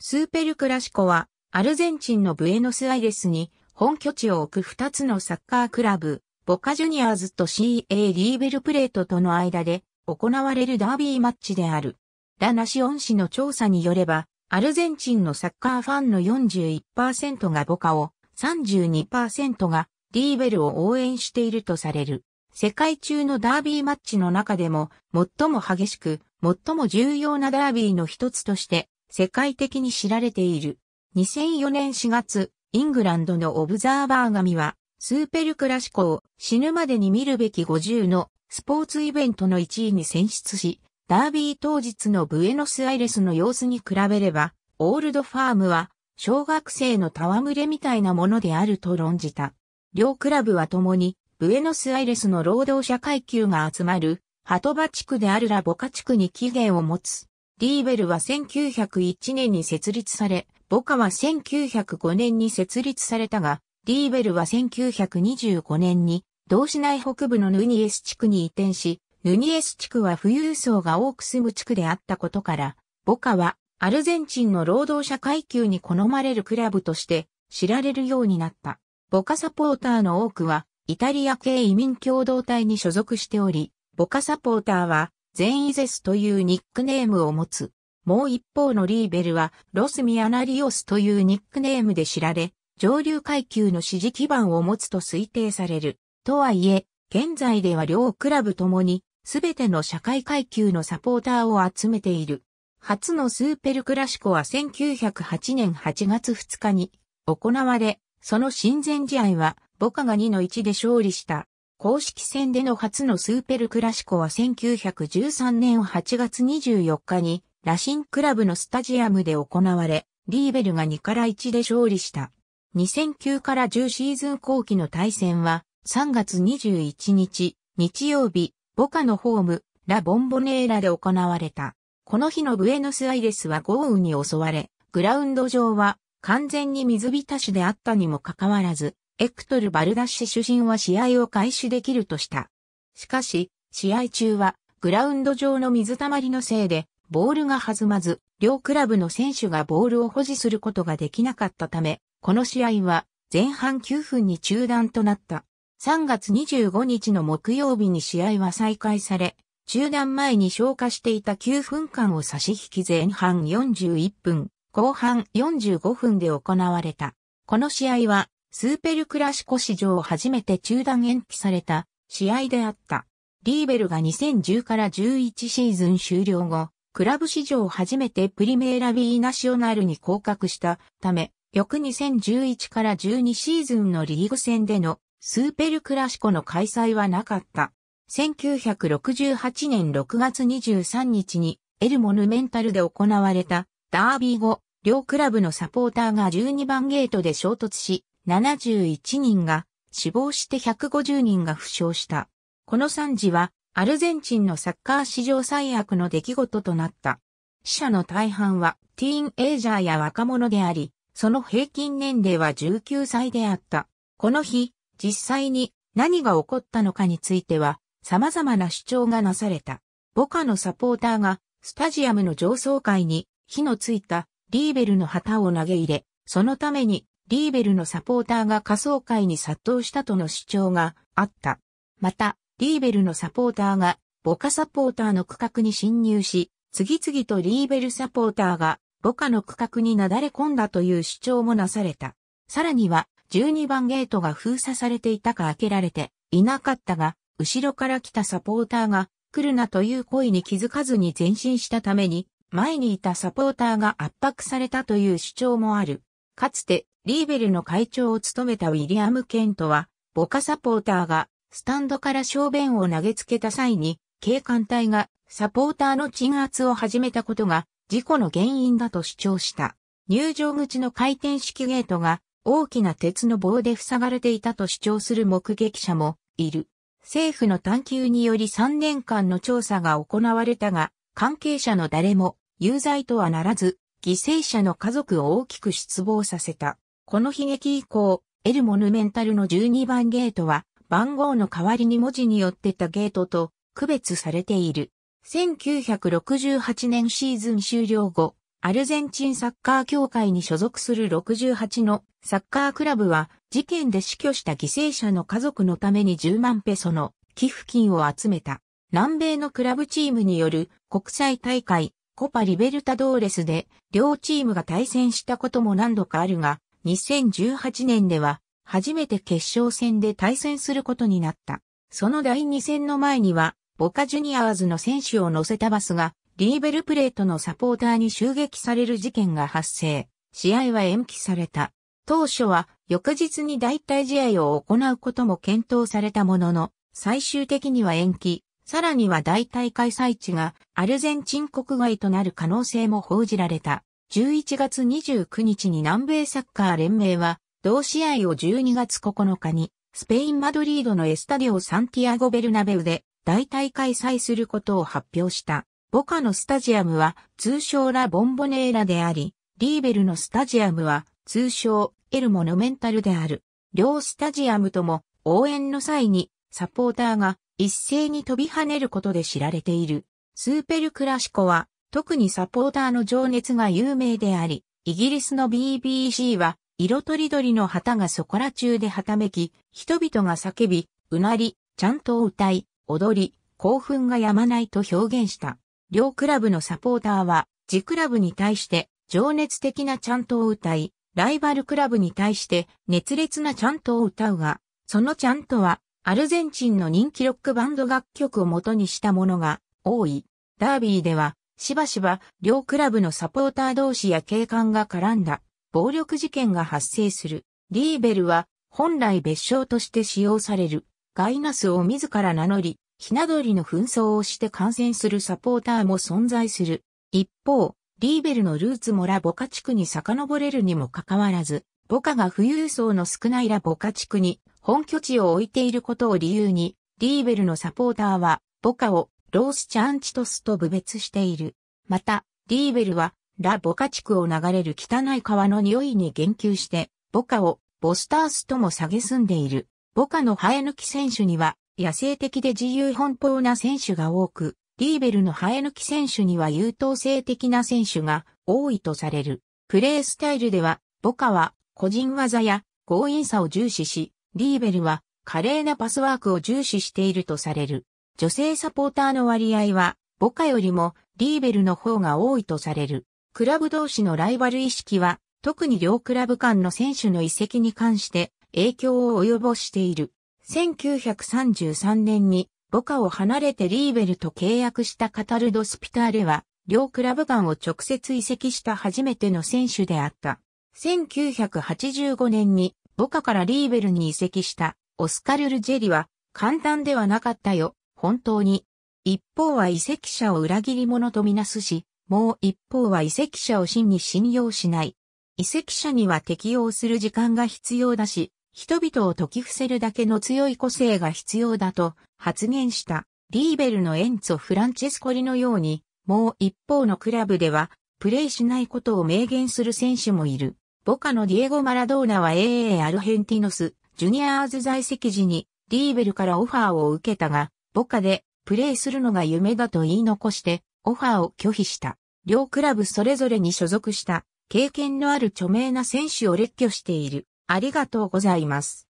スーペルクラシコは、アルゼンチンのブエノスアイレスに本拠地を置く2つのサッカークラブ、ボカジュニアーズと CA リーベルプレートとの間で行われるダービーマッチである。ラナシオン氏の調査によれば、アルゼンチンのサッカーファンの41%がボカを、32%がリーベルを応援しているとされる。世界中のダービーマッチの中でも最も激しく、最も重要なダービーの一つとして世界的に知られている。2004年4月、イングランドのオブザーバー神は、スーペルクラシコを死ぬまでに見るべき50のスポーツイベントの1位に選出し、ダービー当日のブエノスアイレスの様子に比べれば、オールドファームは小学生の戯れみたいなものであると論じた。両クラブは共に、ブエノスアイレスの労働者階級が集まる、ハトバ地区であるラボカ地区に起源を持つ。リーベルは1901年に設立され、ボカは1905年に設立されたが、リーベルは1925年に、同市内北部のヌニエス地区に移転し、ヌニエス地区は富裕層が多く住む地区であったことから、ボカはアルゼンチンの労働者階級に好まれるクラブとして知られるようになった。ボカサポーターの多くはイタリア系移民共同体に所属しており、ボカサポーターは全イゼスというニックネームを持つ。もう一方のリーベルは、ロスミアナリオスというニックネームで知られ、上流階級の支持基盤を持つと推定される。とはいえ、現在では両クラブともに、すべての社会階級のサポーターを集めている。初のスーペルクラシコは1908年8月2日に行われ、その親善試合は、ボカが2の1で勝利した。公式戦での初のスーペルクラシコは1913年8月24日にラシンクラブのスタジアムで行われ、リーベルが2から1で勝利した。2009から10シーズン後期の対戦は3月21日、日曜日、ボカのホーム、ラ・ボンボネーラで行われた。この日のブエノスアイレスは豪雨に襲われ、グラウンド上は完全に水浸しであったにもかかわらず、エクトル・バルダッシ主審は試合を開始できるとした。しかし、試合中は、グラウンド上の水たまりのせいで、ボールが弾まず、両クラブの選手がボールを保持することができなかったため、この試合は前半9分に中断となった。3月25日の木曜日に試合は再開され、中断前に消化していた9分間を差し引き前半41分、後半45分で行われた。この試合はスーペルクラシコ史上初めて中断延期された試合であった。リーベルが2010から11シーズン終了後、クラブ史上初めてプリメーラビーナショナルに降格したため、翌2011から12シーズンのリーグ戦でのスーペルクラシコの開催はなかった。1968年6月23日にエルモヌメンタルで行われたダービー後、両クラブのサポーターが12番ゲートで衝突し、71人が死亡して150人が負傷した。この惨事はアルゼンチンのサッカー史上最悪の出来事となった。死者の大半はティーンエイジャーや若者であり、その平均年齢は19歳であった。この日、実際に何が起こったのかについては様々な主張がなされた。ボカのサポーターがスタジアムの上層階に火のついたリーベルの旗を投げ入れ、そのためにリーベルのサポーターが仮想会に殺到したとの主張があった。また、リーベルのサポーターが、ボカサポーターの区画に侵入し、次々とリーベルサポーターが、ボカの区画になだれ込んだという主張もなされた。さらには、12番ゲートが封鎖されていたか開けられていなかったが、後ろから来たサポーターが、来るなという声に気づかずに前進したために、前にいたサポーターが圧迫されたという主張もある。かつてリーベルの会長を務めたウィリアム・ケントは、ボカサポーターがスタンドから小便を投げつけた際に、警官隊がサポーターの鎮圧を始めたことが事故の原因だと主張した。入場口の回転式ゲートが大きな鉄の棒で塞がれていたと主張する目撃者もいる。政府の探求により3年間の調査が行われたが、関係者の誰も有罪とはならず、犠牲者の家族を大きく失望させた。この悲劇以降、エルモヌメンタルの12番ゲートは、番号の代わりに文字によってたゲートと区別されている。1968年シーズン終了後、アルゼンチンサッカー協会に所属する68のサッカークラブは、事件で死去した犠牲者の家族のために10万ペソの寄付金を集めた。南米のクラブチームによる国際大会コパリベルタドーレスで両チームが対戦したことも何度かあるが、2018年では初めて決勝戦で対戦することになった。その第2戦の前には、ボカジュニアーズの選手を乗せたバスが、リーベルプレートのサポーターに襲撃される事件が発生。試合は延期された。当初は翌日に代替試合を行うことも検討されたものの、最終的には延期、さらには代替開催地がアルゼンチン国外となる可能性も報じられた。11月29日に南米サッカー連盟は、同試合を12月9日に、スペイン・マドリードのエスタディオ・サンティアゴ・ベルナベウで、大体開催することを発表した。ボカのスタジアムは、通称ラ・ボンボネーラであり、リーベルのスタジアムは、通称エル・モノメンタルである。両スタジアムとも、応援の際に、サポーターが一斉に飛び跳ねることで知られている。スーペルクラシコは特にサポーターの情熱が有名であり、イギリスの BBC は、色とりどりの旗がそこら中ではためき、人々が叫び、うなり、ちゃんと歌い、踊り、興奮がやまないと表現した。両クラブのサポーターは、自クラブに対して情熱的なちゃんとを歌い、ライバルクラブに対して熱烈なちゃんとを歌うが、そのちゃんとは、アルゼンチンの人気ロックバンド楽曲を元にしたものが多い。ダービーでは、しばしば両クラブのサポーター同士や警官が絡んだ暴力事件が発生する。リーベルは本来別称として使用されるガイナスを自ら名乗り、ひな鳥の紛争をして感染するサポーターも存在する。一方、リーベルのルーツもラボカ地区に遡れるにもかかわらず、ボカが富裕層の少ないラボカ地区に本拠地を置いていることを理由に、リーベルのサポーターは、ボカをロースチャンチトスと部別している。また、リーベルは、ラ・ボカ地区を流れる汚い川の匂いに言及して、ボカをボスタースとも下げすんでいる。ボカの生え抜き選手には、野生的で自由奔放な選手が多く、リーベルの生え抜き選手には優等生的な選手が多いとされる。プレースタイルでは、ボカは個人技や強引さを重視し、リーベルは華麗なパスワークを重視しているとされる。女性サポーターの割合は、ボカよりもリーベルの方が多いとされる。クラブ同士のライバル意識は、特に両クラブ間の選手の移籍に関して影響を及ぼしている。1933年にボカを離れてリーベルと契約したカタルド・スピターレは、両クラブ間を直接移籍した初めての選手であった。1985年にボカからリーベルに移籍したオスカル・ルジェリは簡単ではなかったよ本当に。一方は遺跡者を裏切り者とみなすし、もう一方は遺跡者を真に信用しない。遺跡者には適応する時間が必要だし、人々を解き伏せるだけの強い個性が必要だと発言したリーベルのエンツォ・フランチェスコリのように、もう一方のクラブではプレーしないことを明言する選手もいる。ボカのディエゴ・マラドーナは AA アルヘンティノス、ジュニアーズ在籍時にリーベルからオファーを受けたが、ボカでプレーするのが夢だと言い残してオファーを拒否した。両クラブそれぞれに所属した経験のある著名な選手を列挙している。ありがとうございます。